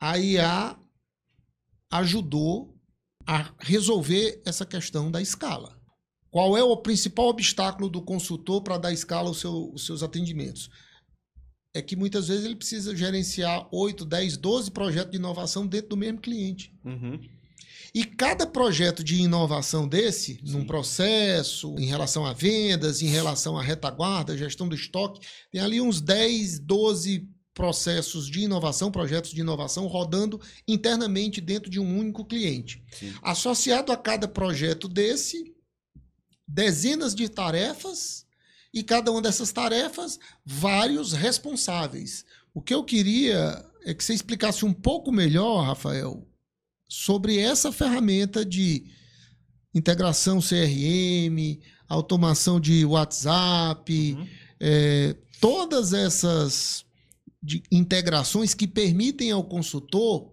a IA ajudou a resolver essa questão da escala. Qual é o principal obstáculo do consultor para dar escala aos seu, seus atendimentos? É que muitas vezes ele precisa gerenciar 8, 10, 12 projetos de inovação dentro do mesmo cliente. Uhum. E cada projeto de inovação desse, Sim. num processo, em relação a vendas, em relação à retaguarda, gestão do estoque, tem ali uns 10, 12 processos de inovação, projetos de inovação rodando internamente dentro de um único cliente. Sim. Associado a cada projeto desse, dezenas de tarefas e cada uma dessas tarefas, vários responsáveis. O que eu queria é que você explicasse um pouco melhor, Rafael, sobre essa ferramenta de integração CRM, automação de WhatsApp, uhum. é, todas essas de integrações que permitem ao consultor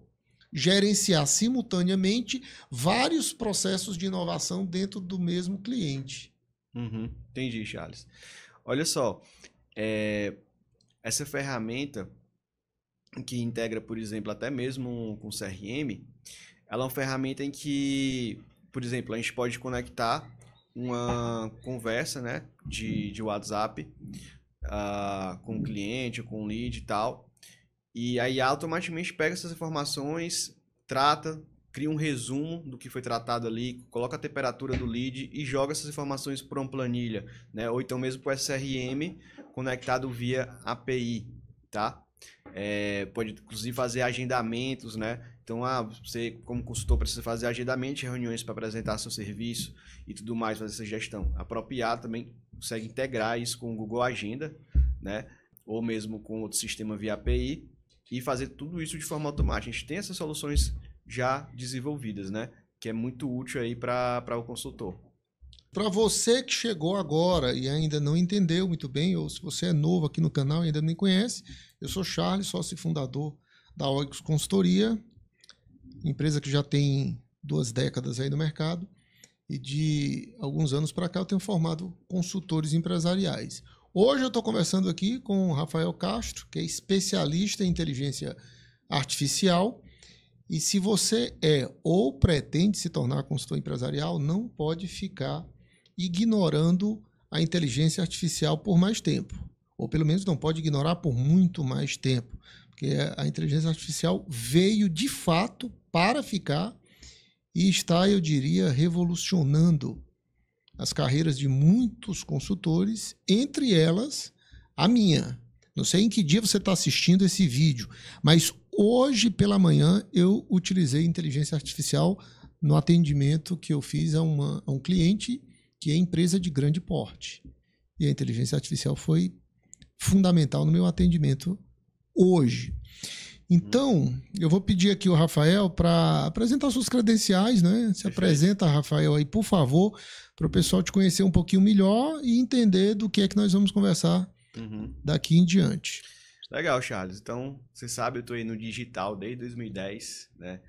gerenciar simultaneamente vários processos de inovação dentro do mesmo cliente. Uhum, entendi, Charles. Olha só, é, essa ferramenta que integra, por exemplo, até mesmo com CRM, ela é uma ferramenta em que, por exemplo, a gente pode conectar uma conversa né, de, de WhatsApp uh, com o cliente, com o lead e tal. E aí automaticamente pega essas informações, trata, cria um resumo do que foi tratado ali, coloca a temperatura do lead e joga essas informações para uma planilha, né? Ou então mesmo para o SRM conectado via API, tá? É, pode inclusive fazer agendamentos, né? Então, ah, você como consultor precisa fazer agendamento de reuniões para apresentar seu serviço e tudo mais, fazer essa gestão. Apropriar também consegue integrar isso com o Google Agenda, né? Ou mesmo com outro sistema via API e fazer tudo isso de forma automática. A gente tem essas soluções já desenvolvidas, né? Que é muito útil aí para o consultor. Para você que chegou agora e ainda não entendeu muito bem, ou se você é novo aqui no canal e ainda nem conhece, eu sou Charles, sócio e fundador da Oix Consultoria, empresa que já tem duas décadas aí no mercado e de alguns anos para cá eu tenho formado consultores empresariais. Hoje eu estou conversando aqui com o Rafael Castro, que é especialista em inteligência artificial. E se você é ou pretende se tornar consultor empresarial, não pode ficar ignorando a inteligência artificial por mais tempo. Ou pelo menos não pode ignorar por muito mais tempo. Porque a inteligência artificial veio de fato para ficar e está, eu diria, revolucionando as carreiras de muitos consultores, entre elas a minha. Não sei em que dia você está assistindo esse vídeo, mas hoje pela manhã eu utilizei inteligência artificial no atendimento que eu fiz a, uma, a um cliente que é empresa de grande porte. E a inteligência artificial foi fundamental no meu atendimento hoje. Então, eu vou pedir aqui o Rafael para apresentar suas credenciais, né? Se Perfeito. apresenta, Rafael, aí, por favor, para o pessoal te conhecer um pouquinho melhor e entender do que é que nós vamos conversar uhum. daqui em diante. Legal, Charles. Então, você sabe, eu estou aí no digital desde 2010, né?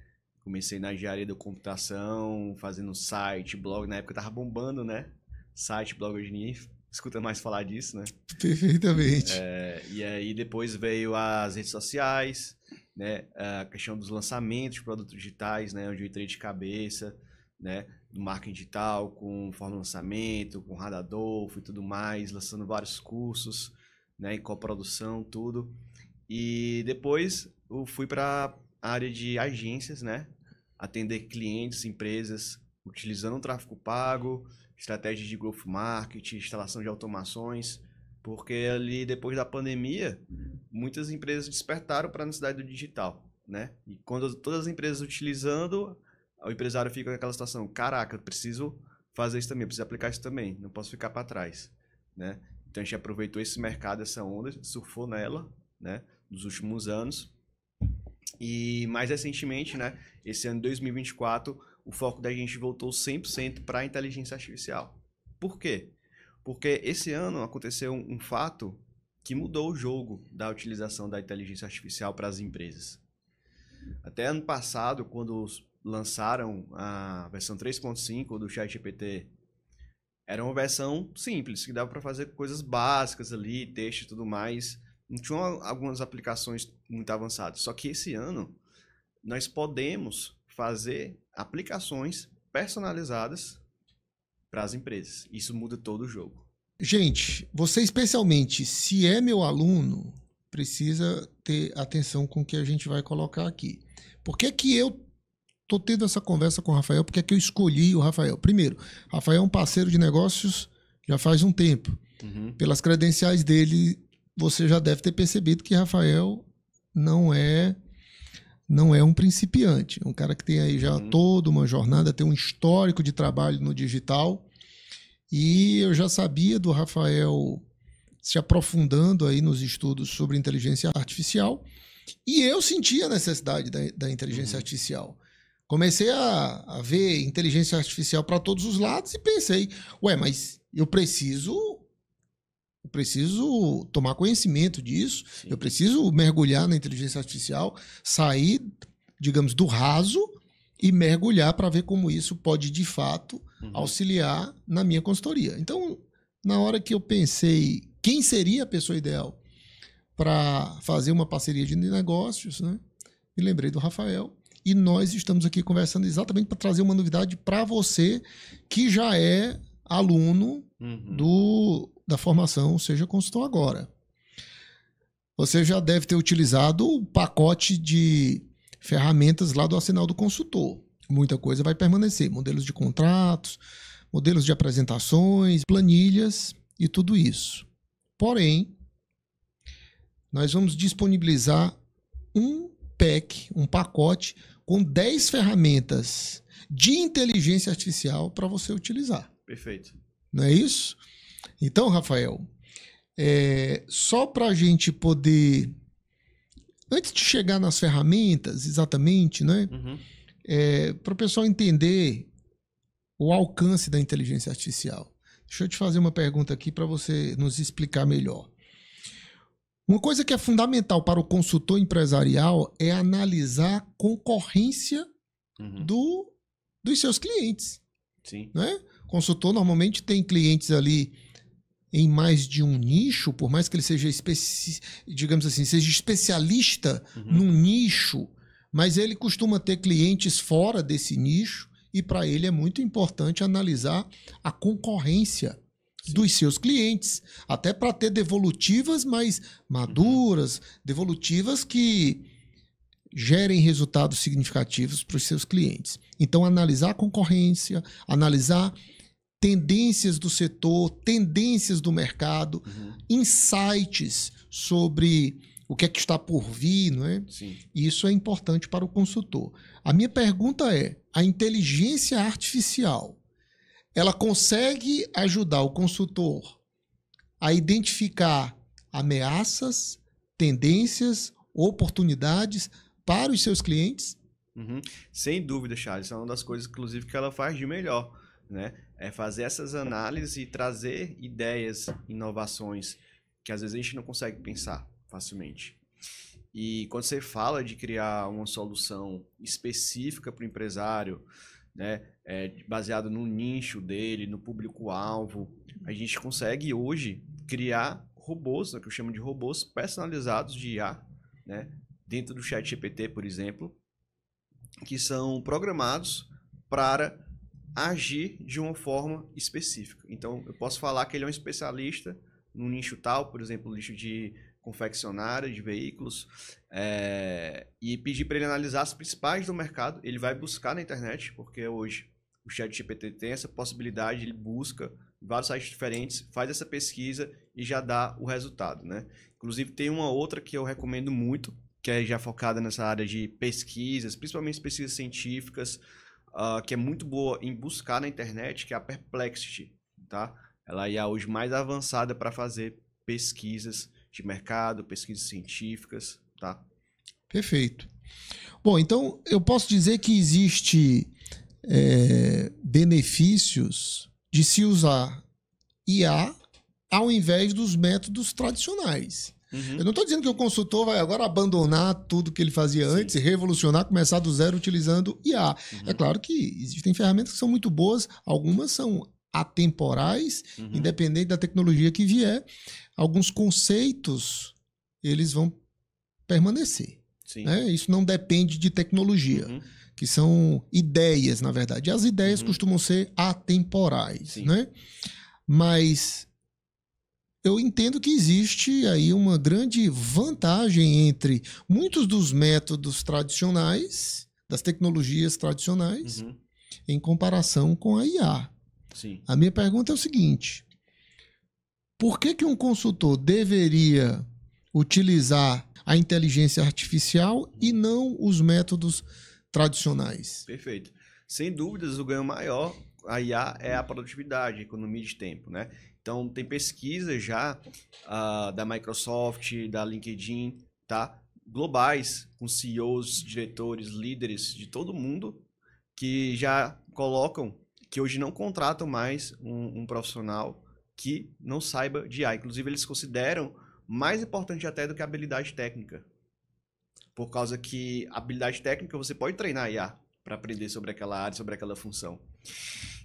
Comecei na engenharia da computação, fazendo site, blog. Na época tava bombando, né? Site, blog, hoje ninguém escuta mais falar disso, né? Perfeitamente. É, e aí depois veio as redes sociais, né? A questão dos lançamentos de produtos digitais, né? Onde eu entrei de cabeça, né? Do marketing digital, com forma de lançamento, com Radadolfo e tudo mais, lançando vários cursos, né? Em coprodução, tudo. E depois eu fui para a área de agências, né? Atender clientes, empresas, utilizando o tráfego pago, estratégias de growth marketing, instalação de automações porque ali depois da pandemia, uhum. muitas empresas despertaram para a necessidade do digital, né? E quando todas as empresas utilizando, o empresário fica naquela situação, caraca, preciso fazer isso também, preciso aplicar isso também, não posso ficar para trás, né? Então a gente aproveitou esse mercado, essa onda, surfou nela, né, nos últimos anos. E mais recentemente, né, esse ano de 2024, o foco da gente voltou 100% para a inteligência artificial. Por quê? Porque esse ano aconteceu um, um fato que mudou o jogo da utilização da inteligência artificial para as empresas. Até ano passado, quando lançaram a versão 3.5 do ChatGPT, era uma versão simples, que dava para fazer coisas básicas ali, texto e tudo mais. Não tinham algumas aplicações muito avançadas. Só que esse ano, nós podemos fazer aplicações personalizadas para as empresas. Isso muda todo o jogo. Gente, você especialmente, se é meu aluno, precisa ter atenção com o que a gente vai colocar aqui. Por que, que eu tô tendo essa conversa com o Rafael? Por que, que eu escolhi o Rafael? Primeiro, Rafael é um parceiro de negócios já faz um tempo. Uhum. Pelas credenciais dele, você já deve ter percebido que Rafael não é não é um principiante, é um cara que tem aí já uhum. toda uma jornada, tem um histórico de trabalho no digital. E eu já sabia do Rafael se aprofundando aí nos estudos sobre inteligência artificial. E eu senti a necessidade da, da inteligência uhum. artificial. Comecei a, a ver inteligência artificial para todos os lados e pensei, ué, mas eu preciso eu preciso tomar conhecimento disso, Sim. eu preciso mergulhar na inteligência artificial, sair, digamos, do raso e mergulhar para ver como isso pode, de fato, uhum. auxiliar na minha consultoria. Então, na hora que eu pensei quem seria a pessoa ideal para fazer uma parceria de negócios, né? Me lembrei do Rafael. E nós estamos aqui conversando exatamente para trazer uma novidade para você que já é aluno uhum. do da formação Seja Consultor Agora. Você já deve ter utilizado o pacote de ferramentas lá do Arsenal do Consultor. Muita coisa vai permanecer: modelos de contratos, modelos de apresentações, planilhas e tudo isso. Porém, nós vamos disponibilizar um pack, um pacote com 10 ferramentas de inteligência artificial para você utilizar. Perfeito. Não é isso? Então, Rafael, é, só para a gente poder, antes de chegar nas ferramentas, exatamente, né? Uhum. É, para o pessoal entender o alcance da inteligência artificial. Deixa eu te fazer uma pergunta aqui para você nos explicar melhor. Uma coisa que é fundamental para o consultor empresarial é analisar a concorrência uhum. do, dos seus clientes. Sim. Né? O consultor normalmente tem clientes ali em mais de um nicho, por mais que ele seja, especi digamos assim, seja especialista uhum. num nicho, mas ele costuma ter clientes fora desse nicho e para ele é muito importante analisar a concorrência Sim. dos seus clientes, até para ter devolutivas mais maduras, uhum. devolutivas que gerem resultados significativos para os seus clientes. Então, analisar a concorrência, analisar tendências do setor, tendências do mercado, uhum. insights sobre o que é que está por vir, não é? Sim. Isso é importante para o consultor. A minha pergunta é: a inteligência artificial, ela consegue ajudar o consultor a identificar ameaças, tendências, oportunidades para os seus clientes? Uhum. Sem dúvida, Charles. É uma das coisas, inclusive, que ela faz de melhor, né? é fazer essas análises e trazer ideias, inovações que às vezes a gente não consegue pensar facilmente. E quando você fala de criar uma solução específica para o empresário, né, é, baseado no nicho dele, no público-alvo, a gente consegue hoje criar robôs, né, que eu chamo de robôs personalizados de IA, né, dentro do chat GPT, por exemplo, que são programados para agir de uma forma específica. Então, eu posso falar que ele é um especialista no nicho tal, por exemplo, nicho de confeccionária, de veículos, é, e pedir para ele analisar as principais do mercado. Ele vai buscar na internet, porque hoje o chat GPT tem essa possibilidade, ele busca vários sites diferentes, faz essa pesquisa e já dá o resultado, né? Inclusive, tem uma outra que eu recomendo muito, que é já focada nessa área de pesquisas, principalmente pesquisas científicas, uh, que é muito boa em buscar na internet, que é a Perplexity, tá? Ela é a hoje mais avançada para fazer pesquisas de mercado, pesquisas científicas, tá? Perfeito. Bom, então eu posso dizer que existe é, benefícios de se usar IA ao invés dos métodos tradicionais. Uhum. Eu não estou dizendo que o consultor vai agora abandonar tudo que ele fazia Sim. antes, revolucionar, começar do zero utilizando IA. Uhum. É claro que existem ferramentas que são muito boas, algumas são atemporais, uhum. independente da tecnologia que vier. Alguns conceitos eles vão permanecer. Né? Isso não depende de tecnologia. Uhum que são ideias, na verdade. As ideias uhum. costumam ser atemporais, né? Mas eu entendo que existe aí uma grande vantagem entre muitos dos métodos tradicionais, das tecnologias tradicionais, uhum. em comparação com a IA. Sim. A minha pergunta é o seguinte: por que, que um consultor deveria utilizar a inteligência artificial e uhum. não os métodos tradicionais? Perfeito. Sem dúvidas, o ganho maior a IA é a produtividade, a economia de tempo, né? Então, tem pesquisa já uh, da Microsoft, da LinkedIn, tá? Globais, com CEOs, diretores, líderes de todo mundo, que já colocam que hoje não contratam mais um, um profissional que não saiba de IA. Inclusive, eles consideram mais importante até do que a habilidade técnica. Por causa que habilidade técnica você pode treinar IA para aprender sobre aquela área, sobre aquela função.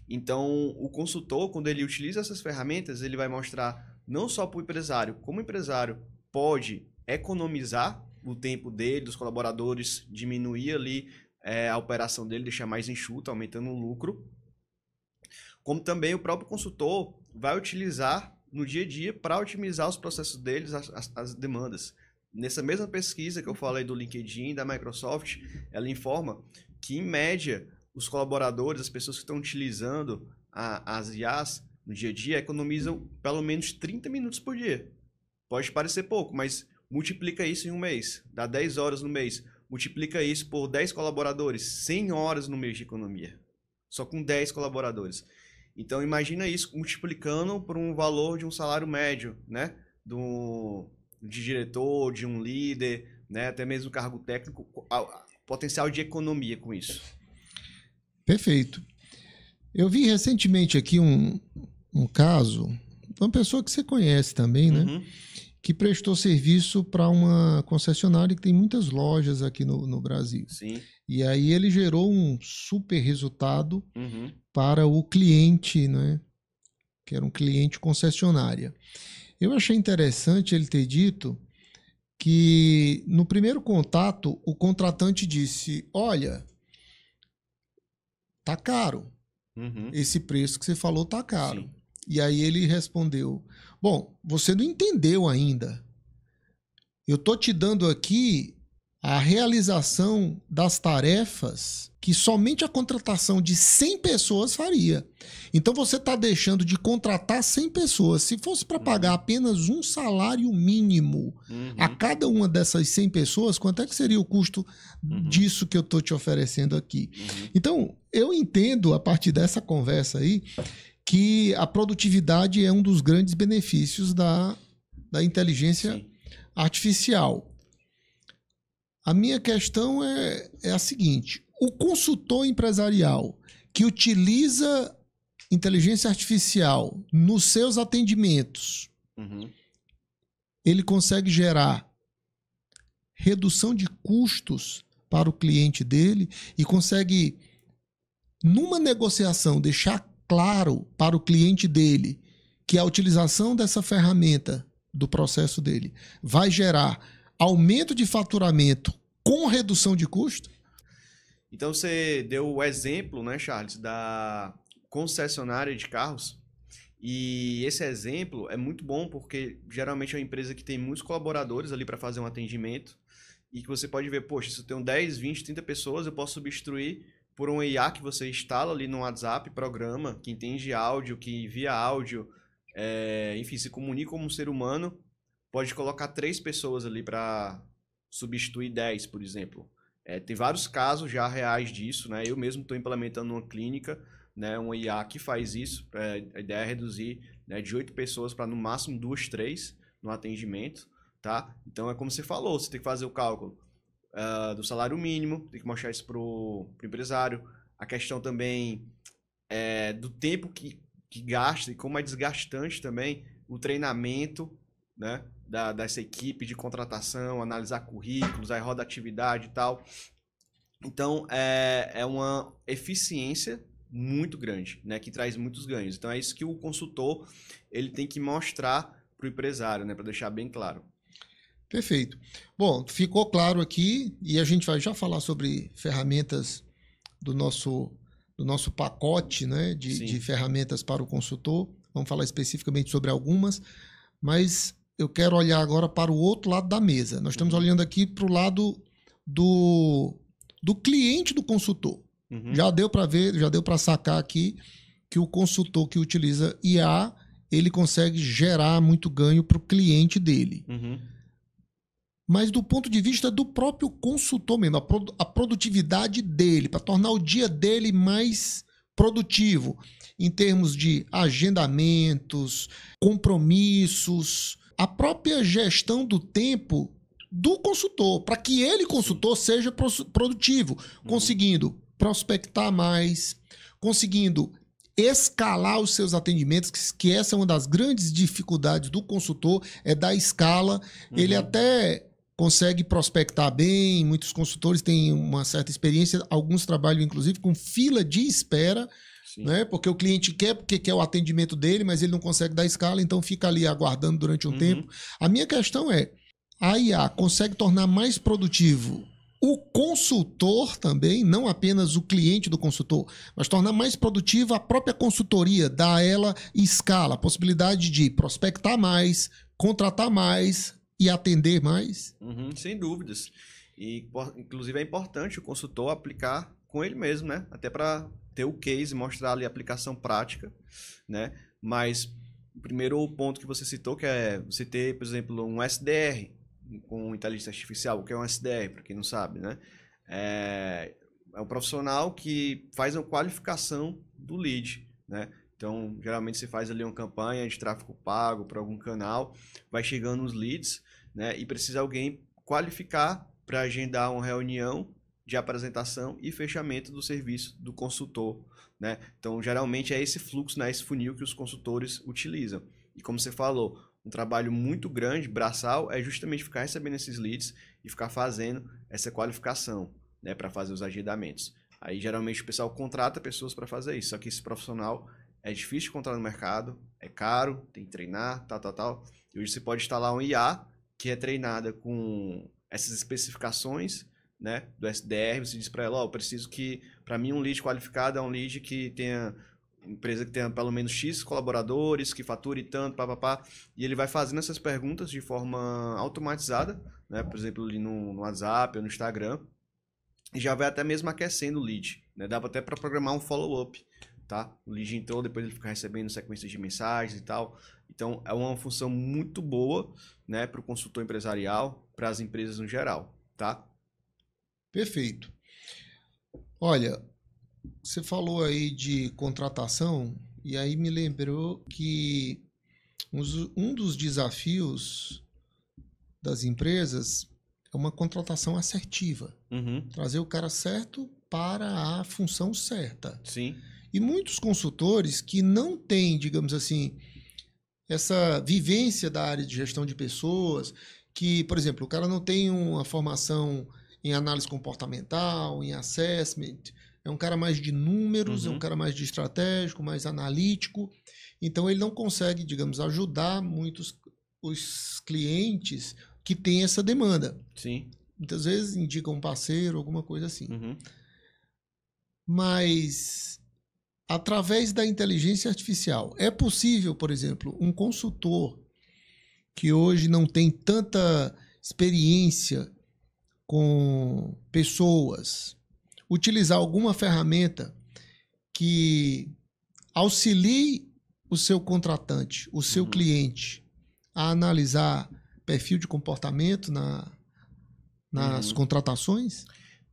Então, o consultor, quando ele utiliza essas ferramentas, ele vai mostrar não só para o empresário, como o empresário pode economizar o tempo dele, dos colaboradores, diminuir ali é, a operação dele, deixar mais enxuta, aumentando o lucro. Como também o próprio consultor vai utilizar no dia a dia para otimizar os processos deles, as, as, as demandas. Nessa mesma pesquisa que eu falei do LinkedIn da Microsoft, ela informa que, em média, os colaboradores, as pessoas que estão utilizando a, as IAs no dia a dia, economizam pelo menos 30 minutos por dia. Pode parecer pouco, mas multiplica isso em um mês, dá 10 horas no mês. Multiplica isso por 10 colaboradores, 100 horas no mês de economia. Só com 10 colaboradores. Então imagina isso multiplicando por um valor de um salário médio, né? Do, de diretor, de um líder, né? até mesmo cargo técnico, potencial de economia com isso. Perfeito. Eu vi recentemente aqui um, um caso uma pessoa que você conhece também, né? Uhum. Que prestou serviço para uma concessionária que tem muitas lojas aqui no, no Brasil. Sim. E aí ele gerou um super resultado uhum. para o cliente, né? Que era um cliente concessionária. Eu achei interessante ele ter dito que no primeiro contato o contratante disse: Olha, tá caro. Uhum. Esse preço que você falou tá caro. Sim. E aí ele respondeu: Bom, você não entendeu ainda. Eu tô te dando aqui a realização das tarefas que somente a contratação de 100 pessoas faria. Então você está deixando de contratar 100 pessoas. Se fosse para pagar uhum. apenas um salário mínimo uhum. a cada uma dessas 100 pessoas, quanto é que seria o custo uhum. disso que eu estou te oferecendo aqui? Uhum. Então eu entendo a partir dessa conversa aí que a produtividade é um dos grandes benefícios da, da inteligência Sim. artificial. A minha questão é, é a seguinte: o consultor empresarial que utiliza inteligência artificial nos seus atendimentos, uhum. ele consegue gerar redução de custos para o cliente dele e consegue, numa negociação, deixar claro para o cliente dele que a utilização dessa ferramenta do processo dele vai gerar aumento de faturamento com redução de custo? Então você deu o exemplo, né, Charles, da concessionária de carros. E esse exemplo é muito bom porque geralmente é uma empresa que tem muitos colaboradores ali para fazer um atendimento e que você pode ver, poxa, se eu tenho 10, 20, 30 pessoas, eu posso substituir por um IA que você instala ali no WhatsApp, programa, que entende áudio, que envia áudio, é, enfim, se comunica como um ser humano pode colocar três pessoas ali para substituir dez, por exemplo. É, tem vários casos já reais disso, né? Eu mesmo estou implementando uma clínica, né? Uma IA que faz isso. É, a ideia é reduzir né, de oito pessoas para no máximo duas, três no atendimento, tá? Então é como você falou, você tem que fazer o cálculo uh, do salário mínimo, tem que mostrar isso pro, o empresário. A questão também é, do tempo que, que gasta e como é desgastante também o treinamento, né? da, dessa equipe de contratação, analisar currículos, aí roda atividade e tal. Então, é, é uma eficiência muito grande, né, que traz muitos ganhos. Então, é isso que o consultor ele tem que mostrar para o empresário, né, para deixar bem claro. Perfeito. Bom, ficou claro aqui e a gente vai já falar sobre ferramentas do nosso, do nosso pacote né, de, de ferramentas para o consultor. Vamos falar especificamente sobre algumas, mas eu quero olhar agora para o outro lado da mesa. Nós estamos olhando aqui para o lado do, do cliente do consultor. Uhum. Já deu para ver, já deu para sacar aqui que o consultor que utiliza IA, ele consegue gerar muito ganho para o cliente dele. Uhum. Mas do ponto de vista do próprio consultor mesmo, a, a produtividade dele, para tornar o dia dele mais produtivo, em termos de agendamentos, compromissos, a própria gestão do tempo do consultor, para que ele, consultor, seja produtivo, uhum. conseguindo prospectar mais, conseguindo escalar os seus atendimentos, que, essa é uma das grandes dificuldades do consultor, é da escala. Uhum. Ele até consegue prospectar bem, muitos consultores têm uma certa experiência, alguns trabalham inclusive com fila de espera né? Porque o cliente quer, porque quer o atendimento dele, mas ele não consegue dar escala, então fica ali aguardando durante um uhum. tempo. A minha questão é: a IA consegue tornar mais produtivo o consultor também, não apenas o cliente do consultor, mas tornar mais produtiva a própria consultoria, dar a ela escala, a possibilidade de prospectar mais, contratar mais e atender mais? Uhum, sem dúvidas. E, inclusive, é importante o consultor aplicar com ele mesmo, né? Até para ter o case, mostrar ali a aplicação prática, né? Mas primeiro o ponto que você citou, que é você ter, por exemplo, um SDR com inteligência artificial, o que é um SDR, para quem não sabe, né? É, é um profissional que faz uma qualificação do lead, né? Então, geralmente você faz ali uma campanha de tráfego pago para algum canal, vai chegando os leads, né? E precisa alguém qualificar para agendar uma reunião de apresentação e fechamento do serviço do consultor. Né? Então, geralmente é esse fluxo, né, esse funil que os consultores utilizam. E como você falou, um trabalho muito grande, braçal, é justamente ficar recebendo esses leads e ficar fazendo essa qualificação né, para fazer os agendamentos. Aí, geralmente, o pessoal contrata pessoas para fazer isso, só que esse profissional é difícil de encontrar no mercado, é caro, tem que treinar, tal, tal, tal. E hoje você pode instalar um IA que é treinada com essas especificações né, do SDR, você diz para ela, ó, oh, eu preciso que, para mim, um lead qualificado é um lead que tenha empresa que tenha pelo menos X colaboradores, que fature tanto, papapá. E ele vai fazendo essas perguntas de forma automatizada, né? por exemplo, ali no, no WhatsApp ou no Instagram. E já vai até mesmo aquecendo o lead. Né? Dá até para programar um follow-up. Tá? O lead entrou, depois ele fica recebendo sequências de mensagens e tal. Então, é uma função muito boa né, para o consultor empresarial, para as empresas no geral. Tá? Perfeito. Olha, você falou aí de contratação e aí me lembrou que um dos desafios das empresas é uma contratação assertiva. Uhum. Trazer o cara certo para a função certa. Sim. E muitos consultores que não têm, digamos assim, essa vivência da área de gestão de pessoas, que, por exemplo, o cara não tem uma formação em análise comportamental, em assessment. É um cara mais de números, uhum. é um uhum. cara mais de estratégico, mais analítico. Então ele não consegue, digamos, ajudar muitos os clientes que têm essa demanda. Sim. Muitas vezes indica um parceiro, alguma coisa assim. Uhum. Mas através da inteligência artificial é possível, por exemplo, um consultor que hoje não tem tanta experiência com pessoas, utilizar alguma ferramenta que auxilie o seu contratante, o seu uhum. cliente, a analisar perfil de comportamento na, nas uhum. contratações?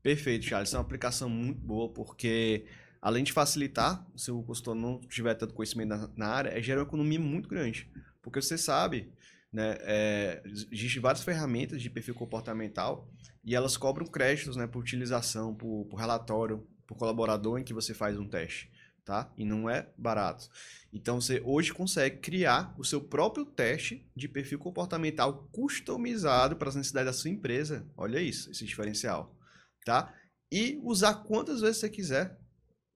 Perfeito, Charles. é uma aplicação muito boa, porque além de facilitar, se o consultor não tiver tanto conhecimento na, na área, é, gera uma economia muito grande. Porque você sabe né? É, Existem várias ferramentas de perfil comportamental e elas cobram créditos né, por utilização, por, por relatório, por colaborador em que você faz um teste. Tá? E não é barato. Então você hoje consegue criar o seu próprio teste de perfil comportamental customizado para as necessidades da sua empresa. Olha isso, esse diferencial, tá? E usar quantas vezes você quiser.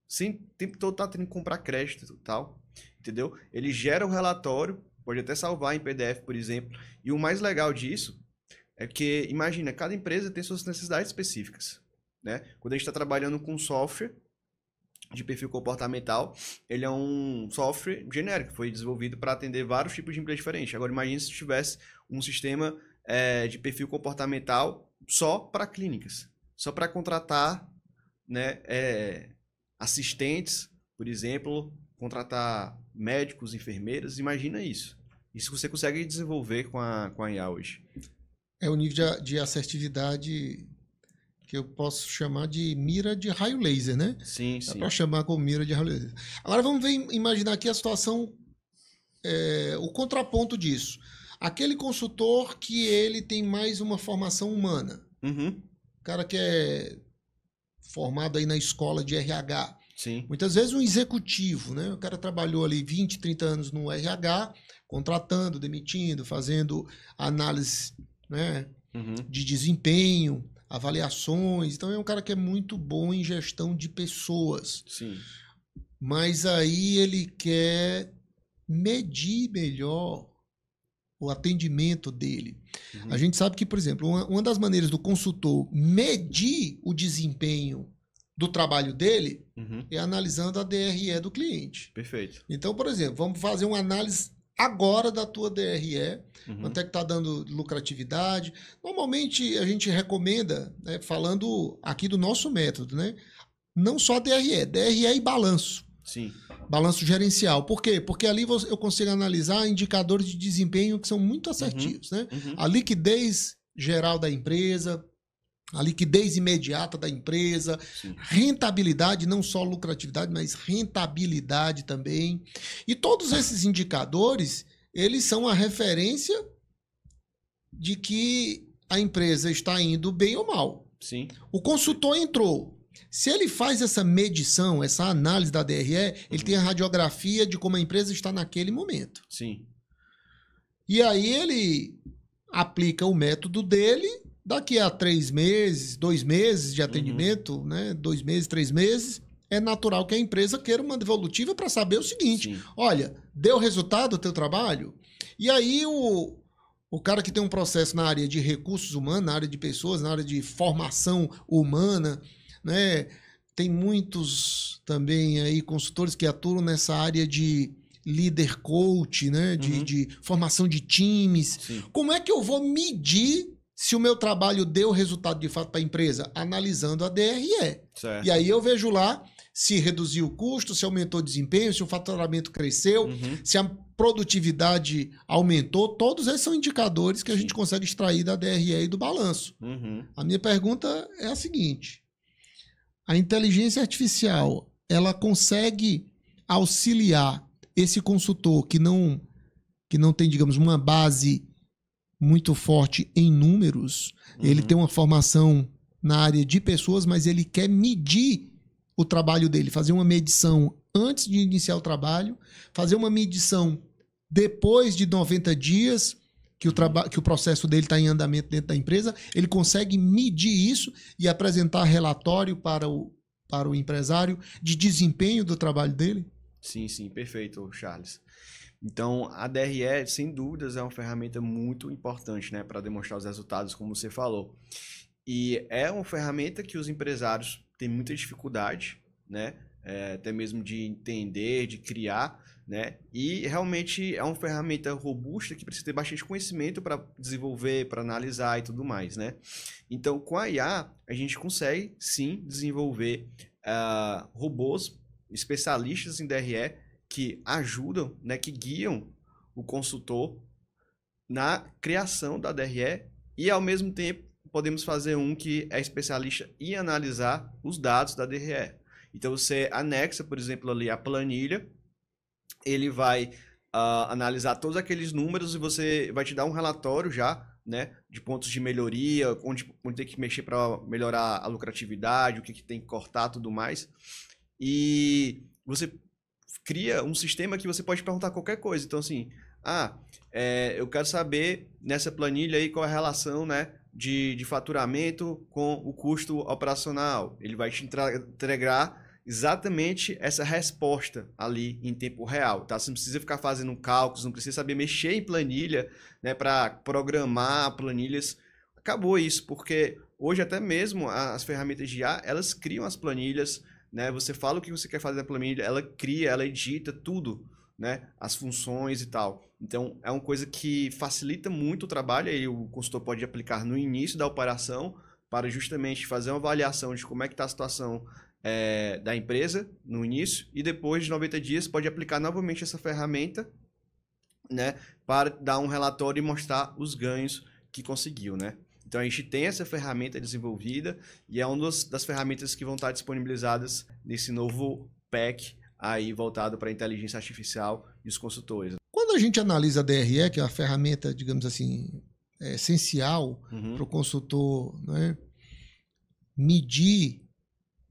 Sem tempo todo tá tendo que comprar crédito, tal. Entendeu? Ele gera o um relatório Pode até salvar em PDF, por exemplo. E o mais legal disso é que, imagina, cada empresa tem suas necessidades específicas. Né? Quando a gente está trabalhando com software de perfil comportamental, ele é um software genérico, foi desenvolvido para atender vários tipos de empresas diferentes. Agora, imagine se tivesse um sistema é, de perfil comportamental só para clínicas, só para contratar né, é, assistentes, por exemplo, contratar médicos, enfermeiras, imagina isso. Isso você consegue desenvolver com a, com a IA hoje. É o nível de, de assertividade que eu posso chamar de mira de raio laser, né? Sim, Dá sim. Para chamar como mira de raio laser. Agora vamos ver, imaginar aqui a situação, é, o contraponto disso. Aquele consultor que ele tem mais uma formação humana. Uhum. O cara que é formado aí na escola de RH. Sim. Muitas vezes um executivo, né? O cara trabalhou ali 20, 30 anos no RH, contratando, demitindo, fazendo análise né? Uhum. de desempenho, avaliações. Então é um cara que é muito bom em gestão de pessoas. Sim. Mas aí ele quer medir melhor o atendimento dele. Uhum. A gente sabe que, por exemplo, uma, uma das maneiras do consultor medir o desempenho do trabalho dele uhum. é analisando a DRE do cliente. Perfeito. Então, por exemplo, vamos fazer uma análise agora da tua DRE, uhum. quanto é que está dando lucratividade. Normalmente a gente recomenda, né, falando aqui do nosso método, né? Não só DRE, DRE e balanço. Sim. Balanço gerencial. Por quê? Porque ali eu consigo analisar indicadores de desempenho que são muito assertivos. Uhum. Né? Uhum. A liquidez geral da empresa, a liquidez imediata da empresa, Sim. rentabilidade, não só lucratividade, mas rentabilidade também. E todos esses indicadores, eles são a referência de que a empresa está indo bem ou mal. Sim. O consultor entrou. Se ele faz essa medição, essa análise da DRE, ele uhum. tem a radiografia de como a empresa está naquele momento. Sim. E aí ele aplica o método dele Daqui a três meses, dois meses de uhum. atendimento, uhum. né? Dois meses, três meses, é natural que a empresa queira uma devolutiva para saber o seguinte: Sim. olha, deu resultado o teu trabalho? E aí o, o cara que tem um processo na área de recursos humanos, na área de pessoas, na área de formação humana, né? Tem muitos também aí consultores que atuam nessa área de líder coach, né? De, uhum. de formação de times. Sim. Como é que eu vou medir se o meu trabalho deu resultado de fato para a empresa, analisando a DRE. É. Certo. E aí eu vejo lá se reduziu o custo, se aumentou o desempenho, se o faturamento cresceu, uhum. se a produtividade aumentou. Todos esses são indicadores que a gente consegue extrair da DRE e do balanço. Uhum. A minha pergunta é a seguinte: a inteligência artificial ela consegue auxiliar esse consultor que não que não tem, digamos, uma base muito forte em números, uhum. ele tem uma formação na área de pessoas, mas ele quer medir o trabalho dele, fazer uma medição antes de iniciar o trabalho, fazer uma medição depois de 90 dias que o, uhum. que o processo dele está em andamento dentro da empresa, ele consegue medir isso e apresentar relatório para o, para o empresário de desempenho do trabalho dele? Sim, sim, perfeito, Charles. Então, a DRE, sem dúvidas, é uma ferramenta muito importante né, para demonstrar os resultados, como você falou. E é uma ferramenta que os empresários têm muita dificuldade, né, é, até mesmo de entender, de criar. Né? E realmente é uma ferramenta robusta que precisa ter bastante conhecimento para desenvolver, para analisar e tudo mais. Né? Então, com a IA, a gente consegue sim desenvolver uh, robôs especialistas em DRE que ajudam, né, que guiam o consultor na criação da DRE e, ao mesmo tempo, podemos fazer um que é especialista em analisar os dados da DRE. Então, você anexa, por exemplo, ali a planilha, ele vai uh, analisar todos aqueles números e você vai te dar um relatório já né, de pontos de melhoria, onde, onde tem que mexer para melhorar a lucratividade, o que, que tem que cortar tudo mais. E você cria um sistema que você pode perguntar qualquer coisa. Então, assim, ah, é, eu quero saber nessa planilha aí qual é a relação, né? De, de faturamento com o custo operacional. Ele vai te entregar exatamente essa resposta ali em tempo real, tá? Você não precisa ficar fazendo cálculos, não precisa saber mexer em planilha, né, para programar planilhas. Acabou isso, porque hoje até mesmo as ferramentas de IA, elas criam as planilhas, né? Você fala o que você quer fazer da planilha, ela cria, ela edita tudo, né? As funções e tal. Então, é uma coisa que facilita muito o trabalho, aí o consultor pode aplicar no início da operação para justamente fazer uma avaliação de como é que está a situação é, da empresa no início e depois de 90 dias pode aplicar novamente essa ferramenta, né? Para dar um relatório e mostrar os ganhos que conseguiu, né? Então a gente tem essa ferramenta desenvolvida e é uma das ferramentas que vão estar disponibilizadas nesse novo pack aí voltado para a inteligência artificial e os consultores. Quando a gente analisa a DRE, que é uma ferramenta, digamos assim, é essencial uhum. para o consultor né, medir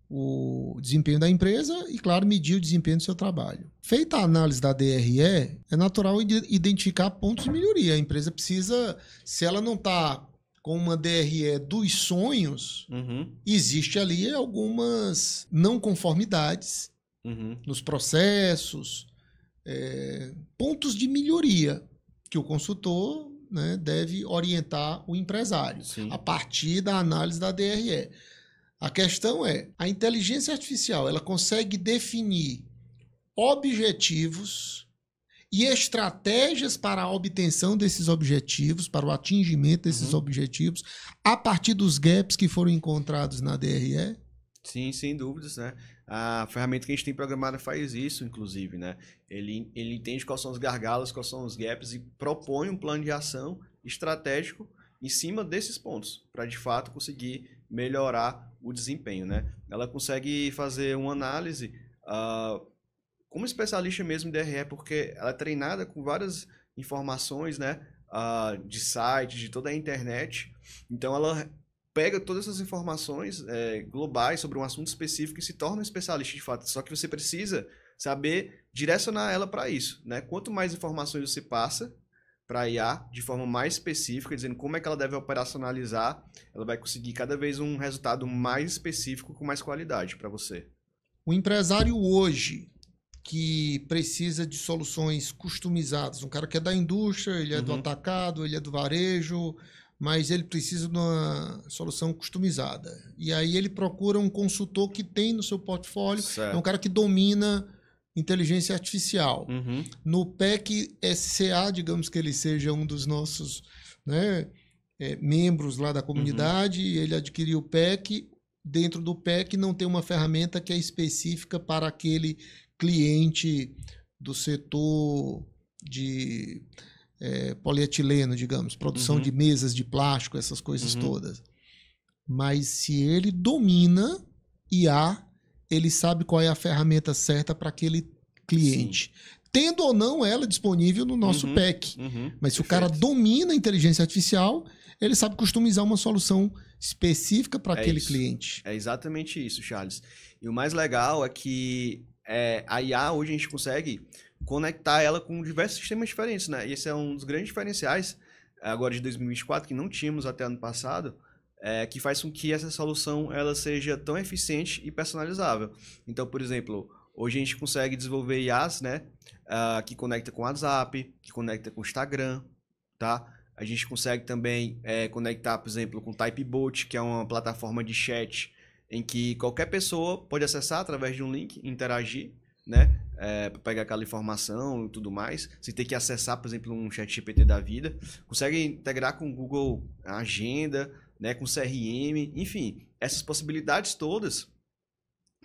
o desempenho da empresa e, claro, medir o desempenho do seu trabalho. Feita a análise da DRE, é natural identificar pontos de melhoria. A empresa precisa, se ela não está com uma DRE dos sonhos, uhum. existe ali algumas não conformidades uhum. nos processos, é, pontos de melhoria que o consultor né, deve orientar o empresário Sim. a partir da análise da DRE. A questão é, a inteligência artificial ela consegue definir objetivos e estratégias para a obtenção desses objetivos, para o atingimento desses uhum. objetivos, a partir dos gaps que foram encontrados na DRE? Sim, sem dúvidas, né? A ferramenta que a gente tem programada faz isso, inclusive, né? Ele, ele entende quais são os gargalos, quais são os gaps e propõe um plano de ação estratégico em cima desses pontos, para de fato conseguir melhorar o desempenho, né? Ela consegue fazer uma análise uh, como especialista mesmo em DRE, porque ela é treinada com várias informações, né? Uh, de sites, de toda a internet. Então ela pega todas essas informações é, globais sobre um assunto específico e se torna um especialista de fato. Só que você precisa saber direcionar ela para isso, né? Quanto mais informações você passa para a IA de forma mais específica, dizendo como é que ela deve operacionalizar, ela vai conseguir cada vez um resultado mais específico com mais qualidade para você. O empresário hoje que precisa de soluções customizadas. Um cara que é da indústria, ele é uhum. do atacado, ele é do varejo, mas ele precisa de uma solução customizada. E aí ele procura um consultor que tem no seu portfólio, certo. é um cara que domina inteligência artificial. Uhum. No PEC SCA, digamos que ele seja um dos nossos né, é, membros lá da comunidade, uhum. ele adquiriu o PEC. Dentro do PEC não tem uma ferramenta que é específica para aquele cliente do setor de é, polietileno, digamos, produção uhum. de mesas de plástico, essas coisas uhum. todas. Mas se ele domina IA, ele sabe qual é a ferramenta certa para aquele cliente. Sim. Tendo ou não ela disponível no nosso uhum. PEC. Uhum. Mas se Perfeito. o cara domina a inteligência artificial, ele sabe customizar uma solução específica para é aquele isso. cliente. É exatamente isso, Charles. E o mais legal é que é, a IA hoje a gente consegue conectar ela com diversos sistemas diferentes, né? E esse é um dos grandes diferenciais eh, agora de 2024 que não tínhamos até ano passado, é, que faz com que essa solução ela seja tão eficiente e personalizável. Então, por exemplo, hoje a gente consegue desenvolver IAs, né, uh, que conecta com WhatsApp, que conecta com Instagram, tá? A gente consegue também é, conectar, por exemplo, com Typebot, que é uma plataforma de chat em que qualquer pessoa pode acessar através de um link, interagir, né? É, pegar aquela informação e tudo mais, Se tem que acessar, por exemplo, um chat GPT da vida. Consegue integrar com o Google Agenda, né? com CRM, enfim, essas possibilidades todas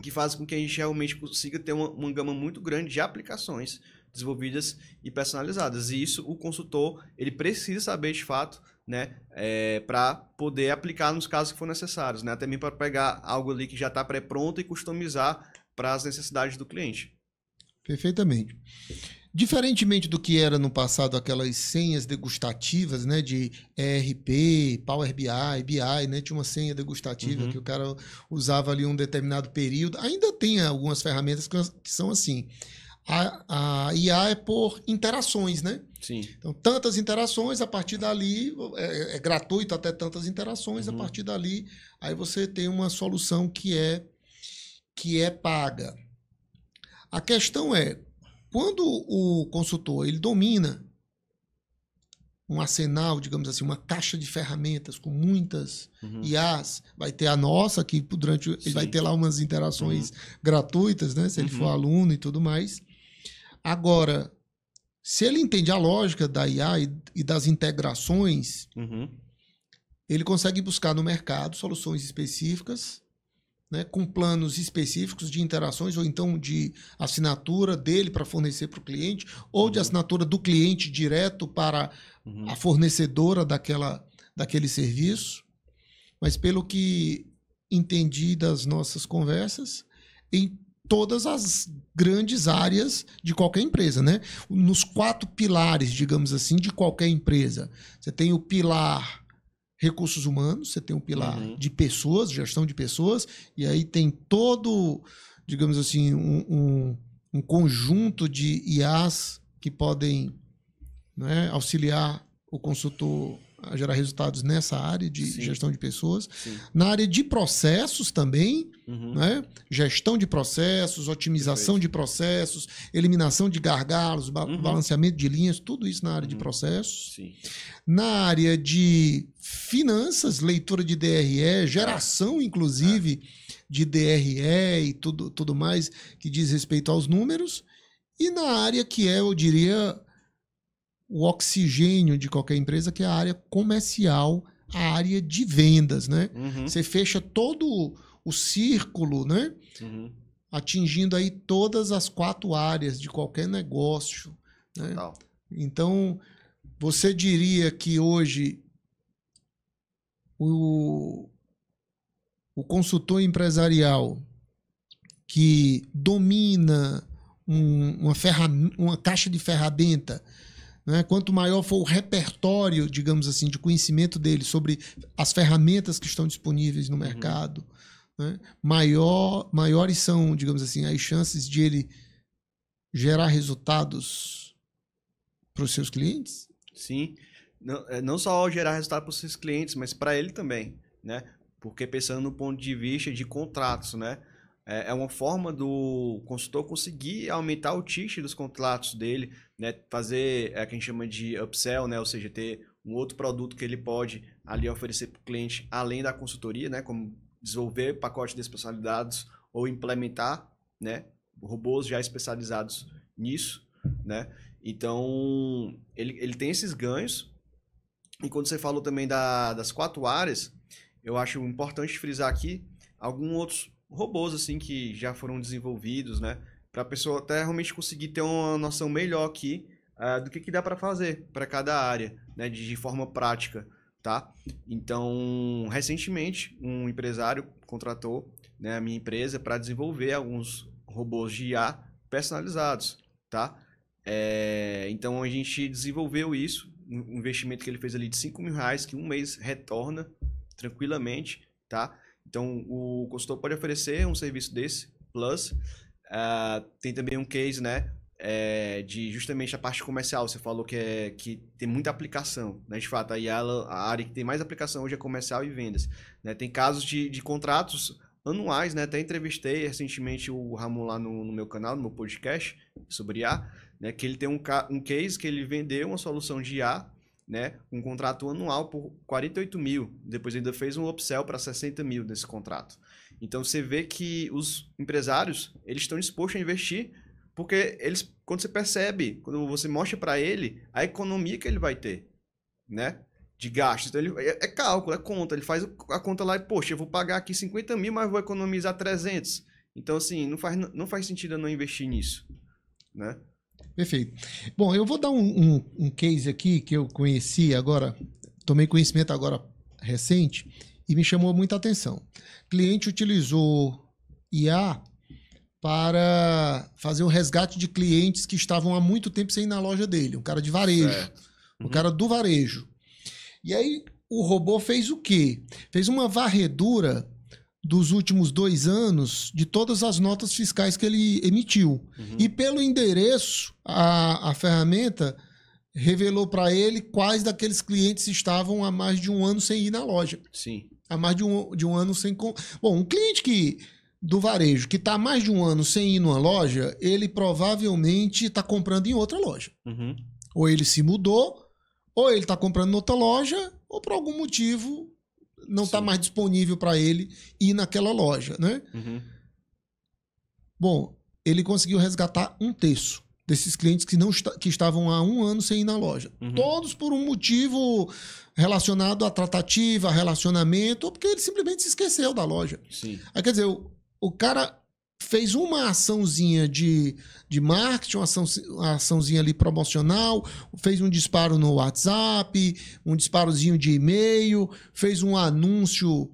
que fazem com que a gente realmente consiga ter uma, uma gama muito grande de aplicações desenvolvidas e personalizadas. E isso o consultor ele precisa saber de fato né, é, eh, para poder aplicar nos casos que for necessários, né, até mesmo para pegar algo ali que já está pré-pronto e customizar para as necessidades do cliente. Perfeitamente. Diferentemente do que era no passado aquelas senhas degustativas, né, de ERP, Power BI, BI, né, tinha uma senha degustativa uhum. que o cara usava ali um determinado período. Ainda tem algumas ferramentas que são assim. A, a IA é por interações, né? Sim. Então, tantas interações, a partir dali, é, é gratuito até tantas interações, uhum. a partir dali, aí você tem uma solução que é, que é paga. A questão é, quando o consultor ele domina um arsenal, digamos assim, uma caixa de ferramentas com muitas uhum. IAs. Vai ter a nossa, que durante. Sim. Ele vai ter lá umas interações uhum. gratuitas, né? Se ele for uhum. aluno e tudo mais. Agora, se ele entende a lógica da IA e, e das integrações, uhum. ele consegue buscar no mercado soluções específicas, né, com planos específicos de interações, ou então de assinatura dele para fornecer para o cliente, ou uhum. de assinatura do cliente direto para uhum. a fornecedora daquela, daquele serviço. Mas pelo que entendi das nossas conversas, em todas as grandes áreas de qualquer empresa, né? Nos quatro pilares, digamos assim, de qualquer empresa. Você tem o pilar recursos humanos, você tem o pilar uhum. de pessoas, gestão de pessoas, e aí tem todo, digamos assim, um, um, um conjunto de IAs que podem né, auxiliar o consultor a gerar resultados nessa área de Sim. gestão de pessoas. Sim. Na área de processos também, uhum. né? gestão de processos, otimização Perfeito. de processos, eliminação de gargalos, ba uhum. balanceamento de linhas, tudo isso na área uhum. de processos. Sim. Na área de finanças, leitura de DRE, geração, inclusive, de DRE e tudo, tudo mais que diz respeito aos números. E na área que é, eu diria, o oxigênio de qualquer empresa, que é a área comercial, a área de vendas, né? Uhum. Você fecha todo o círculo, né? Uhum. Atingindo aí todas as quatro áreas de qualquer negócio. Né? Então, você diria que hoje o, o consultor empresarial que domina um, uma, uma caixa de ferramenta né? Quanto maior for o repertório, digamos assim, de conhecimento dele sobre as ferramentas que estão disponíveis no uhum. mercado, uhum. né? Maior, maiores são, digamos assim, as chances de ele gerar resultados para os seus clientes? Sim. Não, é, não só gerar resultado para os seus clientes, mas para ele também, né? Porque pensando no ponto de vista de contratos, né? É, é, uma forma do consultor conseguir aumentar o ticket dos contratos dele, né? fazer é, que a gente chama de upsell, né? ou seja, ter um outro produto que ele pode ali oferecer para o cliente além da consultoria, né? como desenvolver pacotes de especializados ou implementar né? robôs já especializados nisso. Né? Então, ele, ele tem esses ganhos. E quando você falou também da, das quatro áreas, eu acho importante frisar aqui alguns outros robôs assim que já foram desenvolvidos, né? Para a pessoa até realmente conseguir ter uma noção melhor aqui uh, do que, que dá para fazer para cada área, né? De, de, forma prática, tá? Então, recentemente, um empresário contratou né, a minha empresa para desenvolver alguns robôs de IA personalizados, tá? É, então, a gente desenvolveu isso, um investimento que ele fez ali de 5 mil reais, que um mês retorna tranquilamente, tá? Então, o consultor pode oferecer um serviço desse, Plus. Uh, tem também um case, né? É, de justamente a parte comercial, você falou que, é, que tem muita aplicação, né? De fato, a, a área que tem mais aplicação hoje é comercial e vendas. Né? Tem casos de, de contratos anuais, né? Até entrevistei recentemente o Ramon lá no, no meu canal, no meu podcast sobre IA, né? Que ele tem um, um case que ele vendeu uma solução de IA né? Um contrato anual por 48 mil. Depois ainda fez um upsell para 60 mil nesse contrato. Então você vê que os empresários eles estão dispostos a investir porque eles, quando você percebe, quando você mostra para ele a economia que ele vai ter, né? De gastos. Então, ele, é, é cálculo, é conta. Ele faz a conta lá e, poxa, eu vou pagar aqui 50 mil, mas vou economizar 300. Então, assim, não faz, não faz sentido eu não investir nisso, né? Perfeito. Bom, eu vou dar um, um, um case aqui que eu conheci agora, tomei conhecimento agora recente e me chamou muita atenção. cliente utilizou IA para fazer o resgate de clientes que estavam há muito tempo sem ir na loja dele, um cara de varejo, certo. um uhum. cara do varejo. E aí o robô fez o quê? Fez uma varredura dos últimos dois anos de todas as notas fiscais que ele emitiu. Uhum. E pelo endereço, a, a ferramenta revelou para ele quais daqueles clientes estavam há mais de um ano sem ir na loja. Sim. Há mais de um, de um ano sem. Com... Bom, um cliente que do varejo que está mais de um ano sem ir numa loja, ele provavelmente está comprando em outra loja. Uhum. Ou ele se mudou, ou ele está comprando em outra loja, ou por algum motivo não está mais disponível para ele ir naquela loja, né? Uhum. Bom, ele conseguiu resgatar um terço desses clientes que não que estavam há um ano sem ir na loja. Uhum. Todos por um motivo relacionado à tratativa, relacionamento, ou porque ele simplesmente se esqueceu da loja. Sim. Aí, quer dizer, o, o cara fez uma açãozinha de, de marketing, uma, ação, uma açãozinha ali promocional, fez um disparo no WhatsApp, um disparozinho de e-mail, fez um anúncio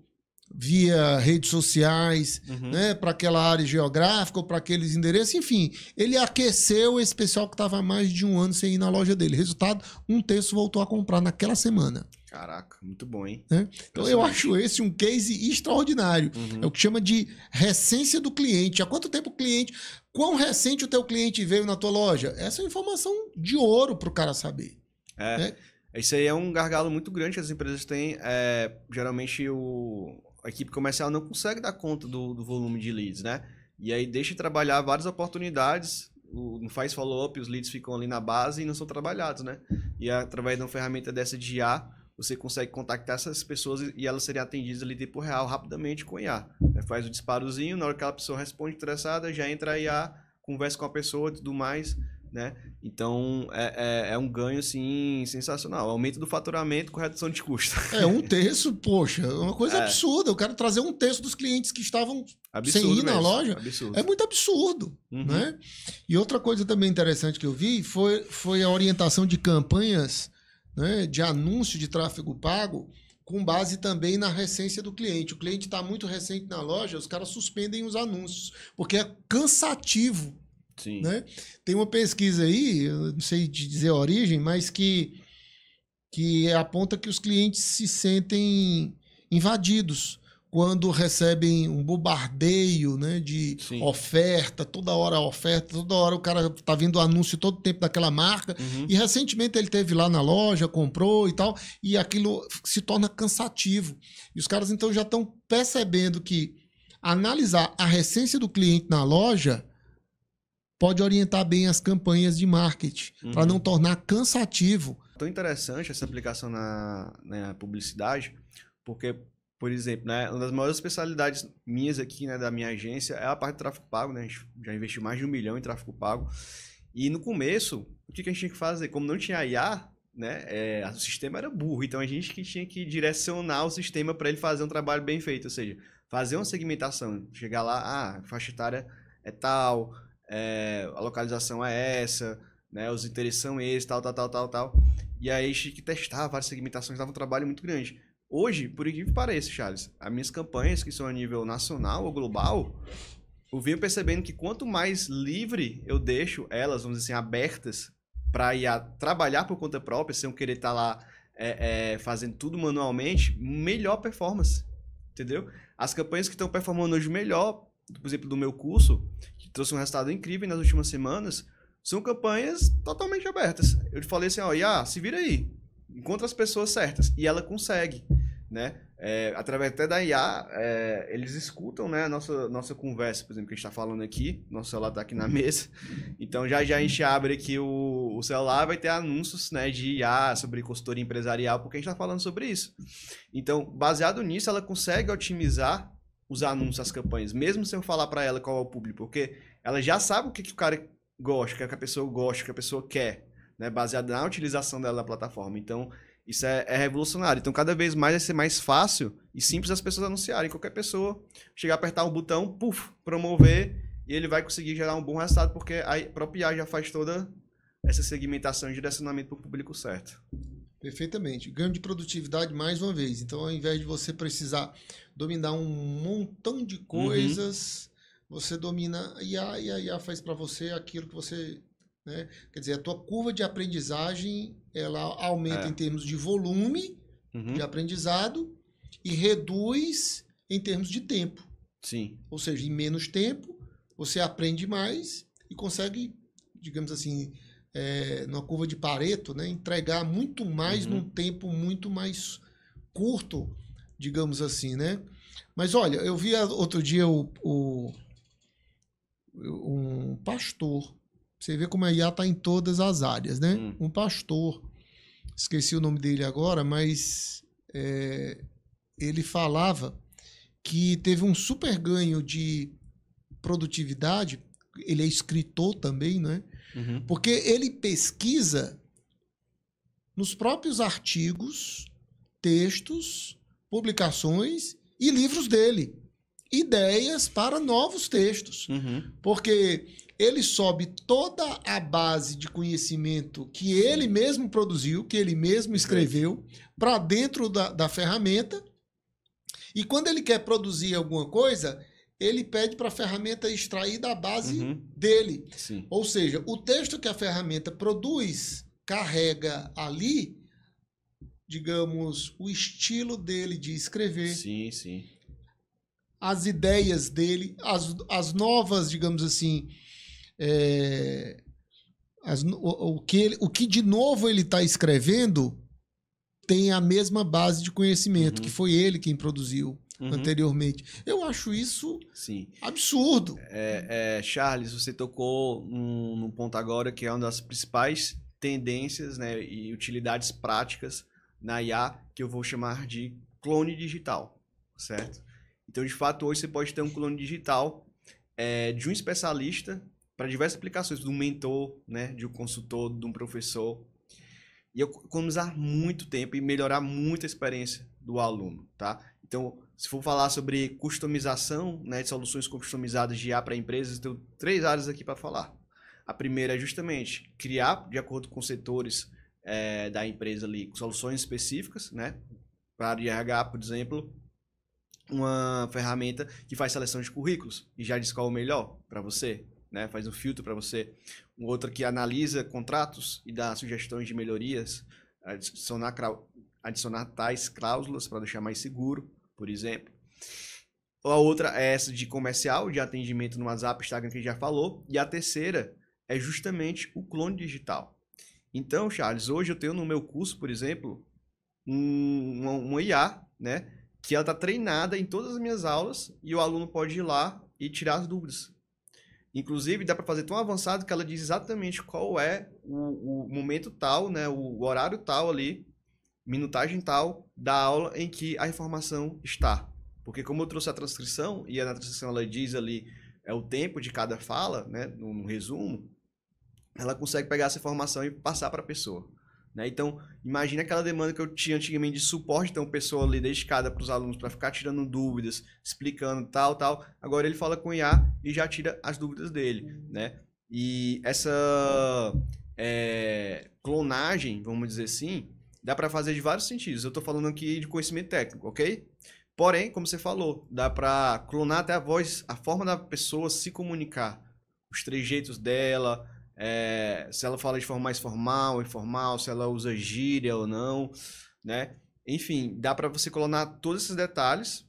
via redes sociais, uhum. né, para aquela área geográfica ou para aqueles endereços, enfim, ele aqueceu esse pessoal que estava mais de um ano sem ir na loja dele. Resultado, um terço voltou a comprar naquela semana. Caraca, muito bom, hein? É? Então eu acho esse um case extraordinário. Uhum. É o que chama de recência do cliente. Há quanto tempo o cliente. Quão recente o teu cliente veio na tua loja? Essa é informação de ouro para o cara saber. É. Né? Isso aí é um gargalo muito grande que as empresas têm. É, geralmente o, a equipe comercial não consegue dar conta do, do volume de leads, né? E aí deixa de trabalhar várias oportunidades o, não faz follow-up, os leads ficam ali na base e não são trabalhados, né? E é através de uma ferramenta dessa de IA, você consegue contactar essas pessoas e elas serem atendidas ali em tempo real, rapidamente com IA. Né, faz o disparozinho, na hora que a pessoa responde interessada, já entra a IA, conversa com a pessoa e tudo mais, né? Então, é, é, é, um ganho, assim, sensacional. Aumento do faturamento com redução de custo. É, um terço, poxa, é uma coisa é. absurda. Eu quero trazer um terço dos clientes que estavam absurdo sem ir mesmo. na loja. Absurdo. É muito absurdo, uhum. né? E outra coisa também interessante que eu vi foi, foi a orientação de campanhas né, de anúncio de tráfego pago com base também na recência do cliente. O cliente está muito recente na loja, os caras suspendem os anúncios, porque é cansativo. Sim. Né? Tem uma pesquisa aí, não sei te dizer a origem, mas que, que aponta que os clientes se sentem invadidos quando recebem um bombardeio né, de Sim. oferta, toda hora oferta, toda hora o cara tá vindo anúncio todo tempo daquela marca. Uhum. E recentemente ele teve lá na loja, comprou e tal, e aquilo se torna cansativo. E os caras então já estão percebendo que analisar a recência do cliente na loja pode orientar bem as campanhas de marketing, uhum. para não tornar cansativo. Tão interessante essa aplicação na, né, na publicidade, porque por exemplo, né, uma das maiores especialidades minhas aqui, né, da minha agência, é a parte de tráfego pago, né? A gente já investi mais de um milhão em tráfego pago. E no começo, o que, a gente tinha que fazer? Como não tinha IA, né, é, o sistema era burro, então a gente que tinha que direcionar o sistema para ele fazer um trabalho bem feito, ou seja, fazer uma segmentação, chegar lá, ah, a faixa etária é tal, é, a localização é essa, né, os interesses são esses, tal, tal, tal, tal, tal. E aí a gente que testar várias segmentações, dava um trabalho muito grande. Hoje, por incrível que pareça, Charles, as minhas campanhas, que são a nível nacional ou global, eu venho percebendo que quanto mais livre eu deixo elas, vamos dizer assim, abertas para ir a trabalhar por conta própria, sem eu querer estar tá lá é, é, fazendo tudo manualmente, melhor performance, entendeu? As campanhas que estão performando hoje melhor, por exemplo, do meu curso, que trouxe um resultado incrível nas últimas semanas, são campanhas totalmente abertas. Eu te falei assim, ó, Iá, se vira aí encontra as pessoas certas. E ela consegue, né? É, através até da IA, é, eles escutam né, a nossa, nossa conversa, por exemplo, que a gente está falando aqui, nosso celular está aqui na uhum. mesa. Então já já a gente abre aqui o, o celular, vai ter anúncios né, de IA sobre consultoria empresarial, porque a gente está falando sobre isso. Então, baseado nisso, ela consegue otimizar os anúncios, as campanhas, mesmo sem eu falar para ela qual é o público, porque ela já sabe o que, que o cara gosta, o que a pessoa gosta, o que a pessoa quer né, baseada na utilização dela da plataforma. Então, isso é, é, revolucionário. Então, cada vez mais vai ser mais fácil e simples as pessoas anunciarem. Qualquer pessoa chegar a apertar um botão, puf, promover, e ele vai conseguir gerar um bom resultado, porque a própria IA já faz toda essa segmentação e direcionamento para o público certo. Perfeitamente. Ganho de produtividade mais uma vez. Então, ao invés de você precisar dominar um montão de uhum. coisas, uhum. você domina a IA e a IA faz para você aquilo que você né? Quer dizer, a tua curva de aprendizagem ela aumenta é. em termos de volume uhum. de aprendizado e reduz em termos de tempo. Sim. Ou seja, em menos tempo você aprende mais e consegue, digamos assim, é, numa curva de Pareto, né, entregar muito mais uhum. num tempo muito mais curto, digamos assim, né? Mas olha, eu vi outro dia o, o um pastor você vê como a IA está em todas as áreas, né? Hum. Um pastor, esqueci o nome dele agora, mas é, ele falava que teve um super ganho de produtividade. Ele é escritor também, né? Uhum. Porque ele pesquisa nos próprios artigos, textos, publicações e livros dele ideias para novos textos. Uhum. Porque ele sobe toda a base de conhecimento que ele mesmo produziu, que ele mesmo escreveu, para dentro da, da ferramenta. E quando ele quer produzir alguma coisa, ele pede para a ferramenta extrair da base uhum. dele. Sim. Ou seja, o texto que a ferramenta produz carrega ali, digamos, o estilo dele de escrever. Sim, sim. As ideias dele, as, as novas, digamos assim, é, as, o, o, que ele, o que de novo ele está escrevendo tem a mesma base de conhecimento, uhum. que foi ele quem produziu uhum. anteriormente. Eu acho isso Sim. absurdo. É, é, Charles, você tocou num, num ponto agora que é uma das principais tendências né, e utilidades práticas na IA, que eu vou chamar de clone digital, certo? Então, de fato, hoje você pode ter um clone digital é, de um especialista para diversas aplicações, de um mentor, né, de um consultor, de um professor. E eu economizar muito tempo e melhorar muito a experiência do aluno, tá? Então, se for falar sobre customização, né, de soluções customizadas de IA para empresas, tenho três áreas aqui para falar. A primeira é justamente criar, de acordo com setores é, da empresa ali, soluções específicas, né? Para IRH, por exemplo, uma ferramenta que faz seleção de currículos e já diz qual é o melhor para você, né? Faz um filtro para você. Um outro que analisa contratos e dá sugestões de melhorias, adicionar, adicionar tais cláusulas para deixar mais seguro, por exemplo. A outra é essa de comercial, de atendimento no WhatsApp, Instagram, que a gente já falou. E a terceira é justamente o clone digital. Então, Charles, hoje eu tenho no meu curso, por exemplo, um, uma, uma IA, né? Que ela está treinada em todas as minhas aulas e o aluno pode ir lá e tirar as dúvidas. Inclusive, dá para fazer tão avançado que ela diz exatamente qual é o, o momento tal, né, o, o, horário tal ali, minutagem tal da aula em que a informação está. Porque como eu trouxe a transcrição, e é na transcrição ela diz ali é o tempo de cada fala, né, no, no resumo, ela consegue pegar essa informação e passar para a pessoa. Né? Então, imagina aquela demanda que eu tinha antigamente de suporte, então pessoa ali da escada para os alunos para ficar tirando dúvidas, explicando tal, tal. Agora ele fala com o IA e já tira as dúvidas dele, né? E essa é, clonagem, vamos dizer assim, dá para fazer de vários sentidos. Eu estou falando aqui de conhecimento técnico, ok? Porém, como você falou, dá para clonar até a voz, a forma da pessoa se comunicar, os trejeitos dela, é, se ela fala de forma mais formal, informal, se ela usa gíria ou não, né? Enfim, dá para você colocar todos esses detalhes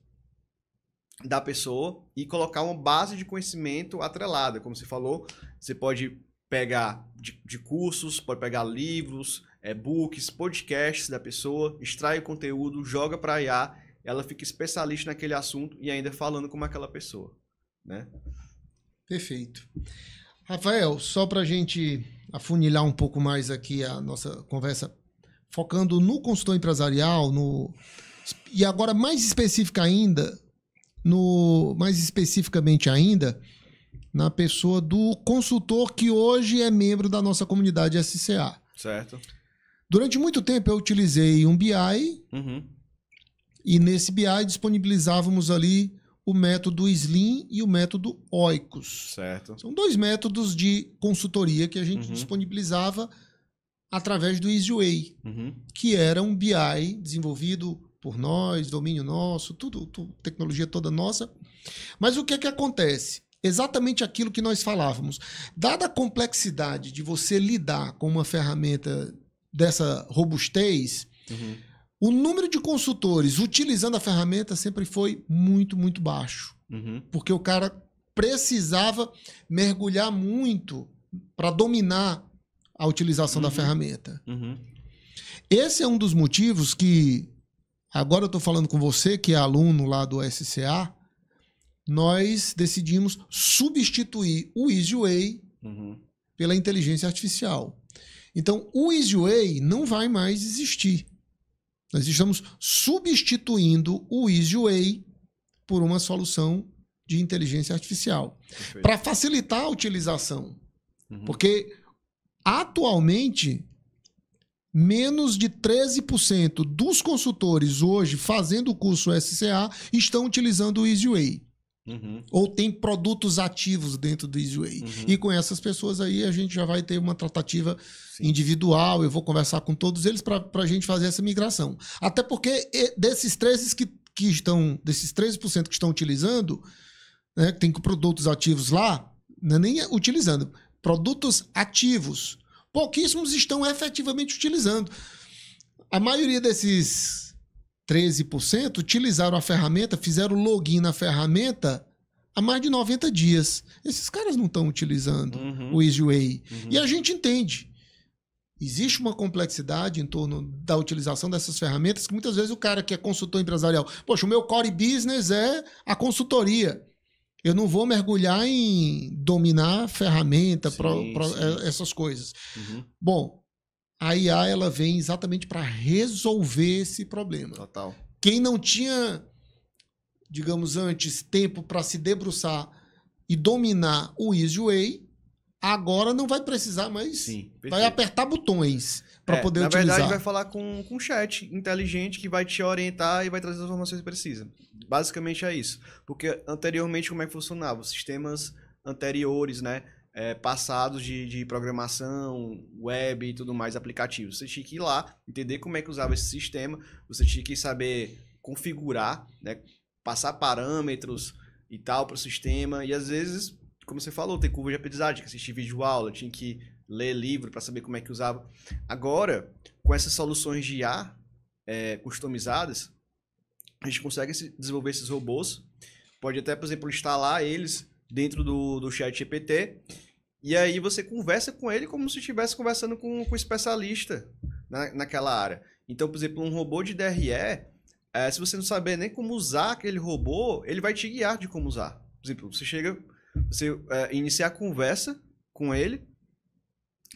da pessoa e colocar uma base de conhecimento atrelada. Como você falou, você pode pegar de, de cursos, pode pegar livros, e-books, é, podcasts da pessoa, extrai o conteúdo, joga para a IA, ela fica especialista naquele assunto e ainda falando como aquela pessoa, né? Perfeito. Rafael, só para a gente afunilar um pouco mais aqui a nossa conversa, focando no consultor empresarial, no e agora mais específica ainda, no mais especificamente ainda, na pessoa do consultor que hoje é membro da nossa comunidade SCA. Certo. Durante muito tempo eu utilizei um BI uhum. e nesse BI disponibilizávamos ali o método Slim e o método Oikos. Certo. São dois métodos de consultoria que a gente uhum. disponibilizava através do EasyWay, uhum. que era um BI desenvolvido por nós, domínio nosso, tudo, tudo, tecnologia toda nossa. Mas o que é que acontece? Exatamente aquilo que nós falávamos. Dada a complexidade de você lidar com uma ferramenta dessa robustez, uhum. O número de consultores utilizando a ferramenta sempre foi muito, muito baixo. Uhum. Porque o cara precisava mergulhar muito para dominar a utilização uhum. da ferramenta. Uhum. Esse é um dos motivos que agora eu estou falando com você, que é aluno lá do SCA, nós decidimos substituir o EasyWay uhum. pela inteligência artificial. Então, o EasyWay não vai mais existir. Nós estamos substituindo o Easy Way por uma solução de inteligência artificial para facilitar a utilização. Uhum. Porque atualmente menos de 13% dos consultores hoje fazendo o curso SCA estão utilizando o EasyWay. Uhum. Ou tem produtos ativos dentro do Easyway. Uhum. E com essas pessoas aí a gente já vai ter uma tratativa Sim. individual. Eu vou conversar com todos eles para a gente fazer essa migração. Até porque desses 13 que, que estão, desses 13% que estão utilizando, né, que tem produtos ativos lá, não é nem utilizando, produtos ativos. Pouquíssimos estão efetivamente utilizando. A maioria desses 13%, utilizaram a ferramenta, fizeram login na ferramenta há mais de 90 dias. Esses caras não estão utilizando uhum. o EasyWay. Uhum. E a gente entende. Existe uma complexidade em torno da utilização dessas ferramentas que muitas vezes o cara que é consultor empresarial, poxa, o meu core business é a consultoria. Eu não vou mergulhar em dominar ferramenta, sim, pro, pro, sim. É, essas coisas. Uhum. Bom, a IA ela vem exatamente para resolver esse problema. Total. Quem não tinha, digamos antes, tempo para se debruçar e dominar o Easy Way, agora não vai precisar mais. Sim, vai apertar botões para é, poder na utilizar. Na verdade, vai falar com, com um chat inteligente que vai te orientar e vai trazer as informações que precisa. Basicamente é isso. Porque anteriormente, como é que funcionava? Os sistemas anteriores, né? é, passados de, de, programação, web e tudo mais, aplicativos. Você tinha que ir lá, entender como é que usava esse sistema, você tinha que saber configurar, né, passar parâmetros e tal para o sistema. E às vezes, como você falou, tem curva de aprendizagem, tinha que assistir vídeo aula, tinha que ler livro para saber como é que usava. Agora, com essas soluções de IA é, customizadas, a gente consegue desenvolver esses robôs. Pode até, por exemplo, instalar eles dentro do, do chat GPT e aí você conversa com ele como se estivesse conversando com, com um especialista na, naquela área. Então, por exemplo, um robô de DRE, é, se você não saber nem como usar aquele robô, ele vai te guiar de como usar. Por exemplo, você chega, você é, inicia a conversa com ele,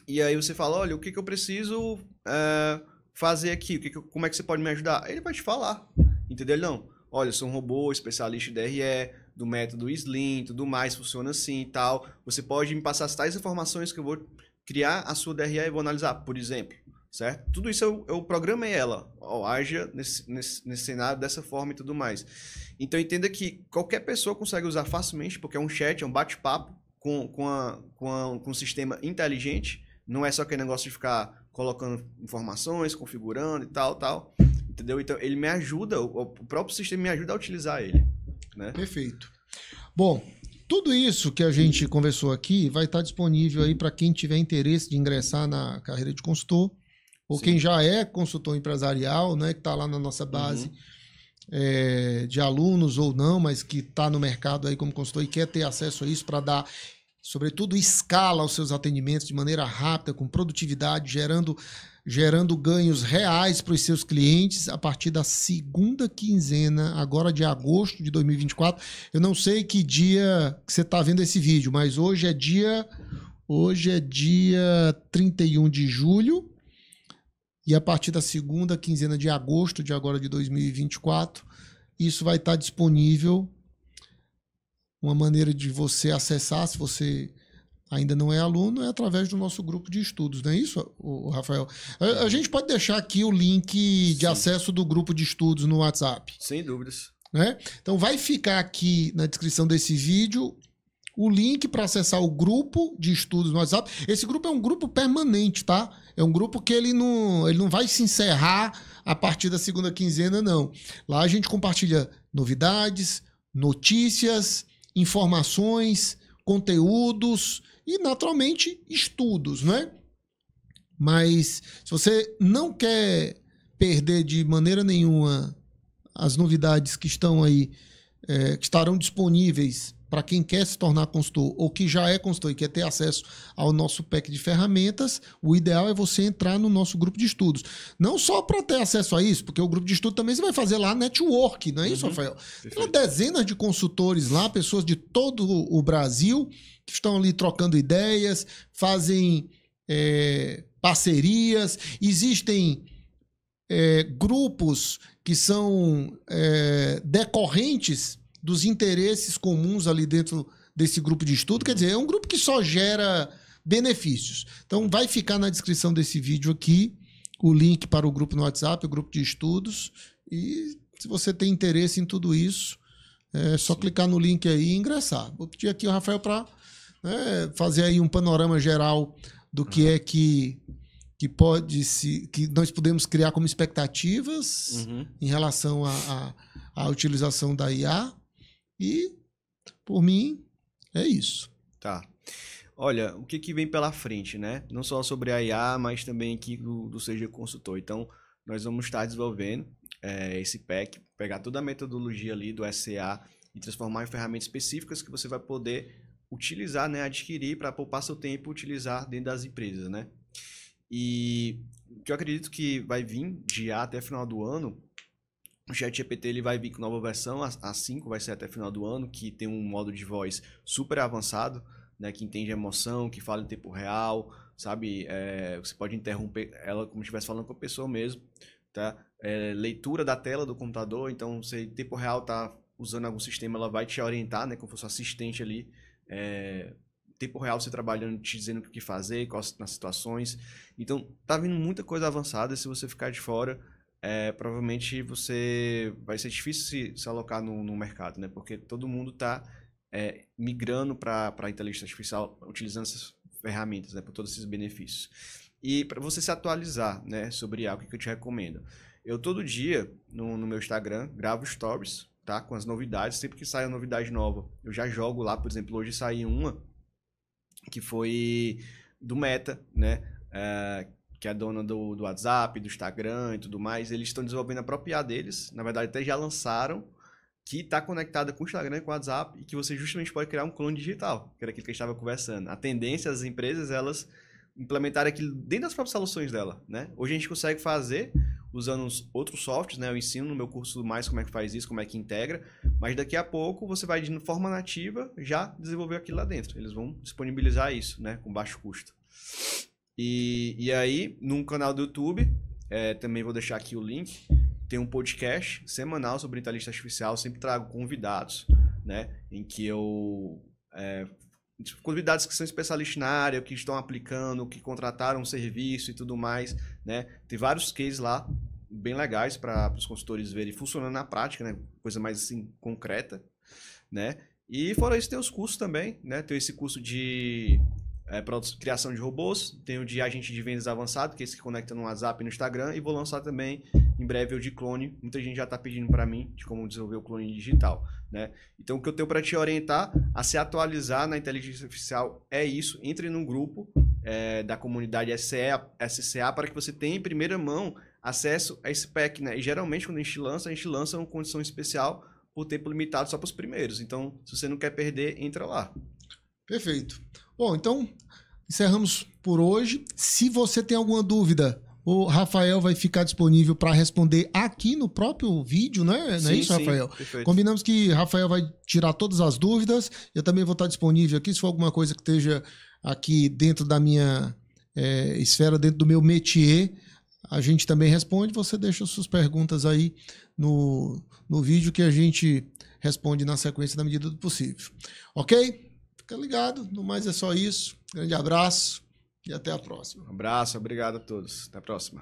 e aí você fala, olha, o que, que eu preciso é, fazer aqui? O que, que como é que você pode me ajudar? Ele vai te falar, entendeu? Ele não, olha, eu sou um robô especialista em DRE, do método Slim, tudo mais, funciona assim e tal. Você pode me passar as tais informações que eu vou criar a sua DRA e vou analisar, por exemplo. Certo? Tudo isso eu, eu programei ela. haja nesse, nesse, nesse cenário dessa forma e tudo mais. Então entenda que qualquer pessoa consegue usar facilmente, porque é um chat, é um bate-papo com, com, a, com, a, com um sistema inteligente. Não é só aquele negócio de ficar colocando informações, configurando e tal, tal. Entendeu? Então ele me ajuda, o, o próprio sistema me ajuda a utilizar ele né? Perfeito. Bom, tudo isso que a gente conversou aqui vai estar disponível aí para quem tiver interesse de ingressar na carreira de consultor ou Sim. quem já é consultor empresarial, né, que está lá na nossa base. Uhum. É, de alunos ou não, mas que está no mercado aí como consultor e quer ter acesso a isso para dar sobretudo escala aos seus atendimentos de maneira rápida, com produtividade, gerando gerando ganhos reais para os seus clientes a partir da segunda quinzena, agora de agosto de 2024. Eu não sei que dia que você está vendo esse vídeo, mas hoje é dia hoje é dia 31 de julho e a partir da segunda quinzena de agosto de agora de 2024, isso vai estar tá disponível uma maneira de você acessar, se você ainda não é aluno, é através do nosso grupo de estudos, não é isso, Rafael? A, a gente pode deixar aqui o link de Sim. acesso do grupo de estudos no WhatsApp. Sem dúvidas. Né? Então vai ficar aqui na descrição desse vídeo o link para acessar o grupo de estudos no WhatsApp. Esse grupo é um grupo permanente, tá? É um grupo que ele não, ele não vai se encerrar a partir da segunda quinzena, não. Lá a gente compartilha novidades, notícias, informações, conteúdos e, naturalmente, estudos, né? Mas se você não quer perder de maneira nenhuma as novidades que estão aí, é, que estarão disponíveis para quem quer se tornar consultor ou que já é consultor e quer ter acesso ao nosso pack de ferramentas, o ideal é você entrar no nosso grupo de estudos. Não só para ter acesso a isso, porque o grupo de estudo também você vai fazer lá network, não é isso, uhum. Rafael? Tem dezenas de consultores lá, pessoas de todo o Brasil que estão ali trocando ideias, fazem é, parcerias, existem é, grupos que são é, decorrentes dos interesses comuns ali dentro desse grupo de estudo. Quer dizer, é um grupo que só gera benefícios. Então, vai ficar na descrição desse vídeo aqui o link para o grupo no WhatsApp, o grupo de estudos. E se você tem interesse em tudo isso, é só Sim. clicar no link aí e ingressar. Vou pedir aqui o Rafael para né, fazer aí um panorama geral do que uhum. é que, que pode se que nós podemos criar como expectativas uhum. em relação à utilização da IA e, por mim, é isso. Tá. Olha, o que, que vem pela frente, né? Não só sobre a IA, mas também aqui do, do CG Consultor. Então, nós vamos estar desenvolvendo é, esse pack, pegar toda a metodologia ali do SCA e transformar em ferramentas específicas que você vai poder utilizar, né, adquirir para poupar seu tempo utilizar dentro das empresas, né? E que eu acredito que vai vir de IA até final do ano o ChatGPT ele vai vir com nova versão, a 5 vai ser até final do ano, que tem um modo de voz super avançado, né, que entende emoção, que fala em tempo real, sabe? É, você pode interromper ela como se estivesse falando com a pessoa mesmo, tá? É, leitura da tela do computador, então você em tempo real tá usando algum sistema, ela vai te orientar, né, como se fosse assistente ali, é, tempo real você trabalhando, te dizendo o que fazer, quais nas situações. Então, tá vindo muita coisa avançada, se você ficar de fora, é, provavelmente você vai ser difícil se, se alocar no, no, mercado, né? Porque todo mundo está é, migrando para a inteligência artificial utilizando essas ferramentas, né? Por todos esses benefícios. E para você se atualizar, né? Sobre algo que eu te recomendo. Eu todo dia no, no meu Instagram gravo stories, tá? Com as novidades. Sempre que sai uma novidade nova, eu já jogo lá. Por exemplo, hoje saiu uma que foi do Meta, né? É, que é dona do, do WhatsApp, do Instagram e tudo mais, eles estão desenvolvendo a própria IA deles. Na verdade, até já lançaram que está conectada com o Instagram e com o WhatsApp e que você justamente pode criar um clone digital, que era aquilo que a gente estava conversando. A tendência as empresas é elas implementarem aquilo dentro das próprias soluções dela, né? Hoje a gente consegue fazer usando outros softwares, né? Eu ensino no meu curso mais como é que faz isso, como é que integra, mas daqui a pouco você vai de forma nativa já desenvolver aquilo lá dentro. Eles vão disponibilizar isso, né, com baixo custo. E, e aí, num canal do YouTube, é, também vou deixar aqui o link, tem um podcast semanal sobre inteligência artificial, sempre trago convidados, né? Em que eu... É, convidados que são especialistas na área, que estão aplicando, que contrataram um serviço e tudo mais, né? Tem vários cases lá bem legais para os consultores verem funcionando na prática, né? Coisa mais assim concreta, né? E fora isso tem os cursos também, né? Tem esse curso de é, criação de robôs, tenho de agente de vendas avançado, que é esse que conecta no WhatsApp e no Instagram, e vou lançar também em breve o de clone. Muita gente já está pedindo para mim de como desenvolver o clone digital. Né? Então, o que eu tenho para te orientar a se atualizar na inteligência artificial é isso. Entre no grupo é, da comunidade SCA, SCA para que você tenha em primeira mão acesso a esse pack. Né? E geralmente, quando a gente lança, a gente lança uma condição especial por tempo limitado só para os primeiros. Então, se você não quer perder, entra lá. Perfeito. Bom, então encerramos por hoje. Se você tem alguma dúvida, o Rafael vai ficar disponível para responder aqui no próprio vídeo, né? Sim, Não é isso, Rafael? Perfeito. Combinamos que Rafael vai tirar todas as dúvidas. Eu também vou estar disponível aqui se for alguma coisa que esteja aqui dentro da minha é, esfera, dentro do meu métier. A gente também responde. Você deixa suas perguntas aí no, no vídeo que a gente responde na sequência na medida do possível. Ok? Fica ligado. No mais é só isso. Grande abraço e até a próxima. Um abraço, obrigado a todos. Até a próxima.